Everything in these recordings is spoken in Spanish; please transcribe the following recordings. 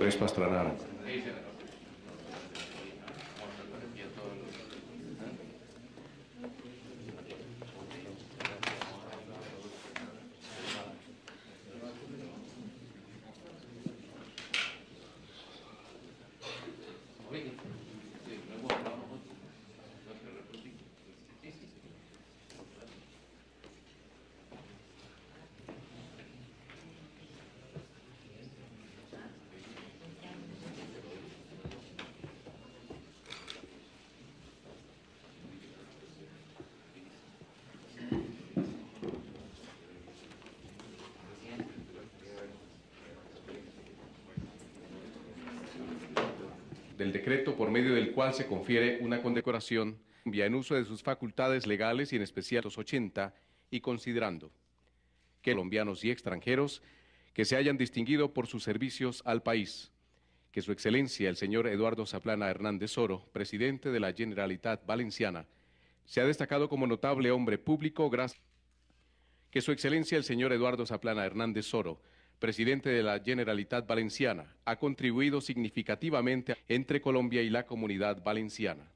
Gracias, Pastrana. del decreto por medio del cual se confiere una condecoración en uso de sus facultades legales y en especial los 80 y considerando que colombianos y extranjeros que se hayan distinguido por sus servicios al país, que su excelencia el señor Eduardo Zaplana Hernández Oro, presidente de la Generalitat Valenciana, se ha destacado como notable hombre público gracias que su excelencia el señor Eduardo Zaplana Hernández Oro, presidente de la Generalitat Valenciana, ha contribuido significativamente entre Colombia y la comunidad valenciana.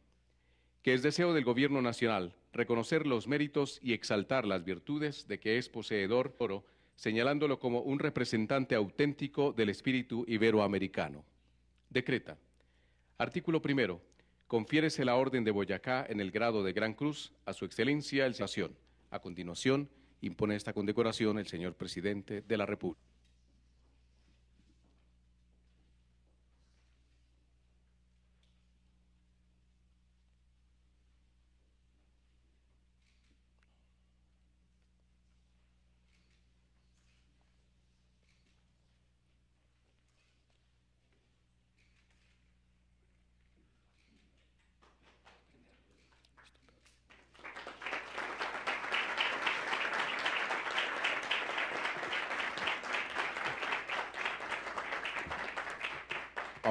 Que es deseo del Gobierno Nacional reconocer los méritos y exaltar las virtudes de que es poseedor oro, señalándolo como un representante auténtico del espíritu iberoamericano. Decreta. Artículo primero. Confiérese la Orden de Boyacá en el grado de Gran Cruz a su excelencia el Nación. A continuación, impone esta condecoración el señor presidente de la República.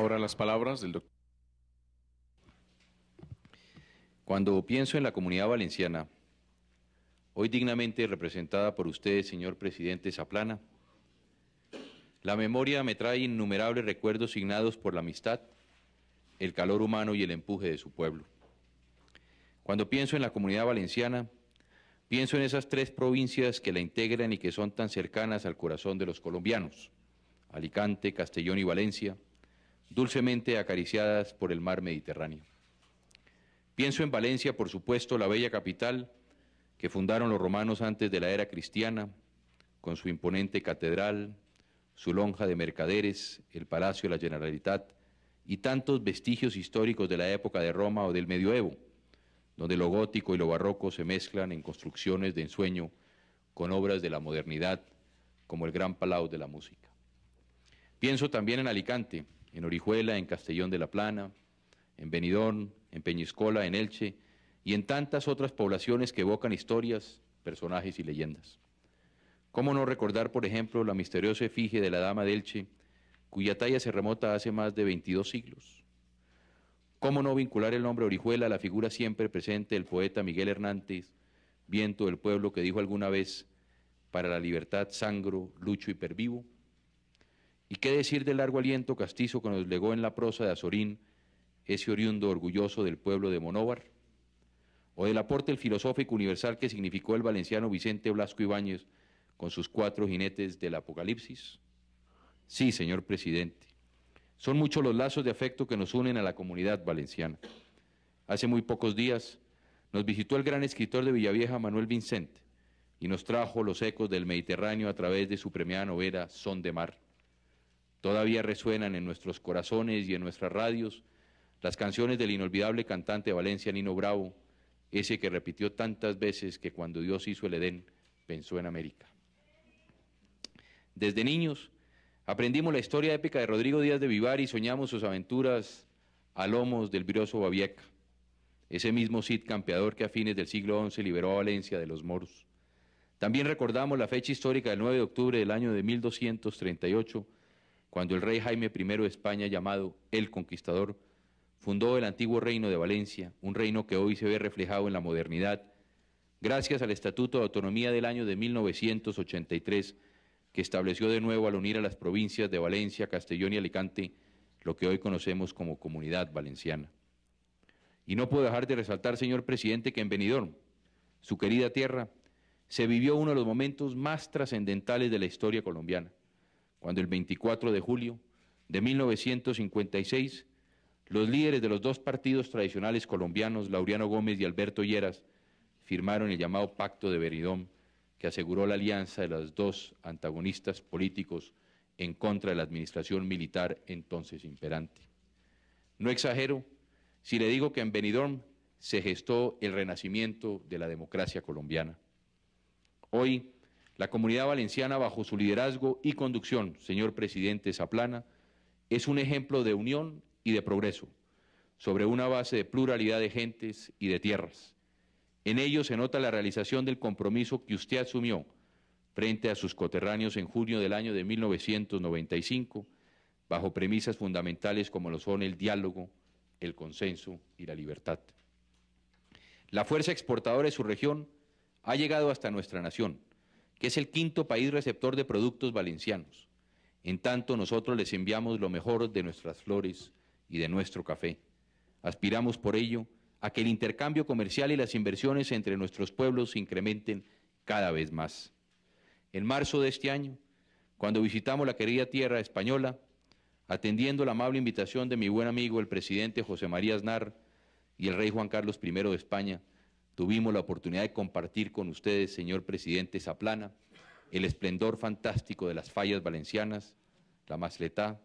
Ahora las palabras del doctor. Cuando pienso en la comunidad valenciana, hoy dignamente representada por usted, señor presidente Zaplana, la memoria me trae innumerables recuerdos signados por la amistad, el calor humano y el empuje de su pueblo. Cuando pienso en la comunidad valenciana, pienso en esas tres provincias que la integran y que son tan cercanas al corazón de los colombianos, Alicante, Castellón y Valencia, dulcemente acariciadas por el mar Mediterráneo. Pienso en Valencia, por supuesto, la bella capital que fundaron los romanos antes de la era cristiana, con su imponente catedral, su lonja de mercaderes, el Palacio de la Generalitat y tantos vestigios históricos de la época de Roma o del medioevo, donde lo gótico y lo barroco se mezclan en construcciones de ensueño con obras de la modernidad, como el Gran Palau de la Música. Pienso también en Alicante, en Orihuela, en Castellón de la Plana, en Benidón, en Peñiscola, en Elche y en tantas otras poblaciones que evocan historias, personajes y leyendas. ¿Cómo no recordar, por ejemplo, la misteriosa efigie de la Dama de Elche, cuya talla se remota hace más de 22 siglos? ¿Cómo no vincular el nombre Orihuela a la figura siempre presente del poeta Miguel Hernández, viento del pueblo que dijo alguna vez, para la libertad sangro, lucho y pervivo? ¿Y qué decir del largo aliento castizo que nos legó en la prosa de Azorín, ese oriundo orgulloso del pueblo de Monóvar? ¿O del aporte filosófico universal que significó el valenciano Vicente Blasco Ibáñez con sus cuatro jinetes del Apocalipsis? Sí, señor presidente. Son muchos los lazos de afecto que nos unen a la comunidad valenciana. Hace muy pocos días nos visitó el gran escritor de Villavieja, Manuel Vicente, y nos trajo los ecos del Mediterráneo a través de su premiada novela Son de Mar. Todavía resuenan en nuestros corazones y en nuestras radios las canciones del inolvidable cantante de Valencia Nino Bravo, ese que repitió tantas veces que cuando Dios hizo el Edén pensó en América. Desde niños aprendimos la historia épica de Rodrigo Díaz de Vivar y soñamos sus aventuras a lomos del brioso Babieca, ese mismo Cid campeador que a fines del siglo XI liberó a Valencia de los moros. También recordamos la fecha histórica del 9 de octubre del año de 1238, cuando el rey Jaime I de España, llamado El Conquistador, fundó el antiguo reino de Valencia, un reino que hoy se ve reflejado en la modernidad, gracias al Estatuto de Autonomía del año de 1983, que estableció de nuevo al unir a las provincias de Valencia, Castellón y Alicante lo que hoy conocemos como Comunidad Valenciana. Y no puedo dejar de resaltar, señor presidente, que en Benidorm, su querida tierra, se vivió uno de los momentos más trascendentales de la historia colombiana cuando el 24 de julio de 1956 los líderes de los dos partidos tradicionales colombianos, Laureano Gómez y Alberto Lleras, firmaron el llamado Pacto de Veridón, que aseguró la alianza de los dos antagonistas políticos en contra de la administración militar entonces imperante. No exagero si le digo que en Benidorm se gestó el renacimiento de la democracia colombiana. Hoy la comunidad valenciana, bajo su liderazgo y conducción, señor presidente Zaplana, es un ejemplo de unión y de progreso, sobre una base de pluralidad de gentes y de tierras. En ello se nota la realización del compromiso que usted asumió frente a sus coterráneos en junio del año de 1995, bajo premisas fundamentales como lo son el diálogo, el consenso y la libertad. La fuerza exportadora de su región ha llegado hasta nuestra nación que es el quinto país receptor de productos valencianos. En tanto, nosotros les enviamos lo mejor de nuestras flores y de nuestro café. Aspiramos por ello a que el intercambio comercial y las inversiones entre nuestros pueblos se incrementen cada vez más. En marzo de este año, cuando visitamos la querida tierra española, atendiendo la amable invitación de mi buen amigo el presidente José María Aznar y el rey Juan Carlos I de España, Tuvimos la oportunidad de compartir con ustedes, señor presidente Zaplana, el esplendor fantástico de las fallas valencianas, la masletá,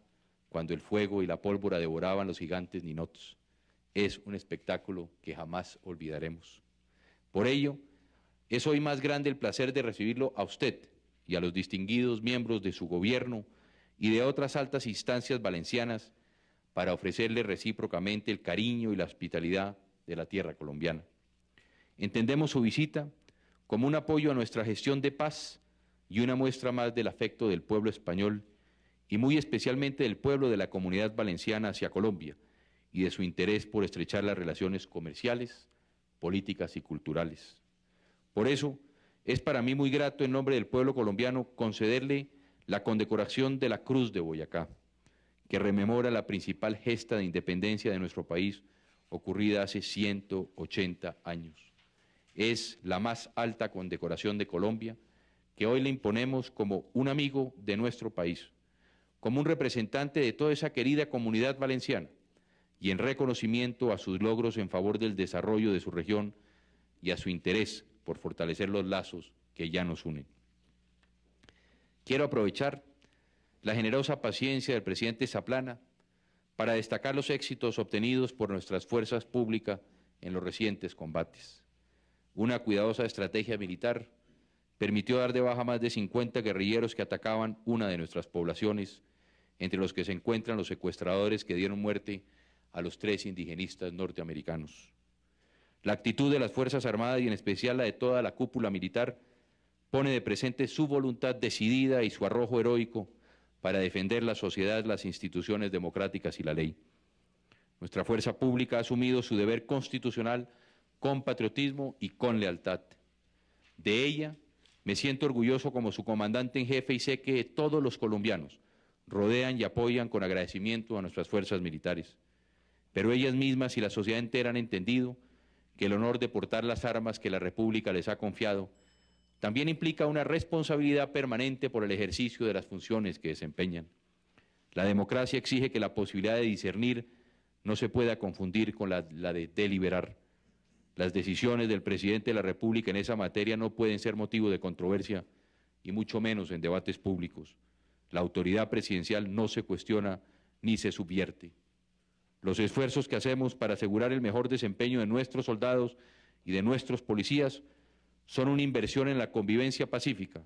cuando el fuego y la pólvora devoraban los gigantes ninotos. Es un espectáculo que jamás olvidaremos. Por ello, es hoy más grande el placer de recibirlo a usted y a los distinguidos miembros de su gobierno y de otras altas instancias valencianas para ofrecerle recíprocamente el cariño y la hospitalidad de la tierra colombiana. Entendemos su visita como un apoyo a nuestra gestión de paz y una muestra más del afecto del pueblo español y muy especialmente del pueblo de la comunidad valenciana hacia Colombia y de su interés por estrechar las relaciones comerciales, políticas y culturales. Por eso, es para mí muy grato en nombre del pueblo colombiano concederle la condecoración de la Cruz de Boyacá, que rememora la principal gesta de independencia de nuestro país ocurrida hace 180 años es la más alta condecoración de Colombia, que hoy le imponemos como un amigo de nuestro país, como un representante de toda esa querida comunidad valenciana y en reconocimiento a sus logros en favor del desarrollo de su región y a su interés por fortalecer los lazos que ya nos unen. Quiero aprovechar la generosa paciencia del presidente Zaplana para destacar los éxitos obtenidos por nuestras fuerzas públicas en los recientes combates. Una cuidadosa estrategia militar permitió dar de baja más de 50 guerrilleros que atacaban una de nuestras poblaciones, entre los que se encuentran los secuestradores que dieron muerte a los tres indigenistas norteamericanos. La actitud de las Fuerzas Armadas y en especial la de toda la cúpula militar pone de presente su voluntad decidida y su arrojo heroico para defender la sociedad, las instituciones democráticas y la ley. Nuestra fuerza pública ha asumido su deber constitucional con patriotismo y con lealtad. De ella me siento orgulloso como su comandante en jefe y sé que todos los colombianos rodean y apoyan con agradecimiento a nuestras fuerzas militares. Pero ellas mismas y la sociedad entera han entendido que el honor de portar las armas que la República les ha confiado también implica una responsabilidad permanente por el ejercicio de las funciones que desempeñan. La democracia exige que la posibilidad de discernir no se pueda confundir con la, de deliberar. Las decisiones del presidente de la República en esa materia no pueden ser motivo de controversia y mucho menos en debates públicos. La autoridad presidencial no se cuestiona ni se subvierte. Los esfuerzos que hacemos para asegurar el mejor desempeño de nuestros soldados y de nuestros policías son una inversión en la convivencia pacífica,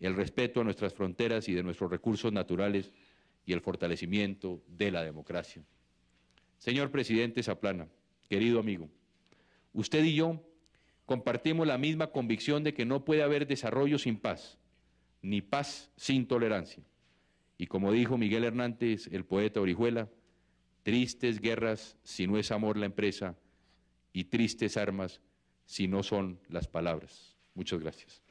el respeto a nuestras fronteras y de nuestros recursos naturales y el fortalecimiento de la democracia. Señor presidente Zaplana, querido amigo, Usted y yo compartimos la misma convicción de que no puede haber desarrollo sin paz, ni paz sin tolerancia. Y como dijo Miguel Hernández, el poeta Orihuela, tristes guerras si no es amor la empresa y tristes armas si no son las palabras. Muchas gracias.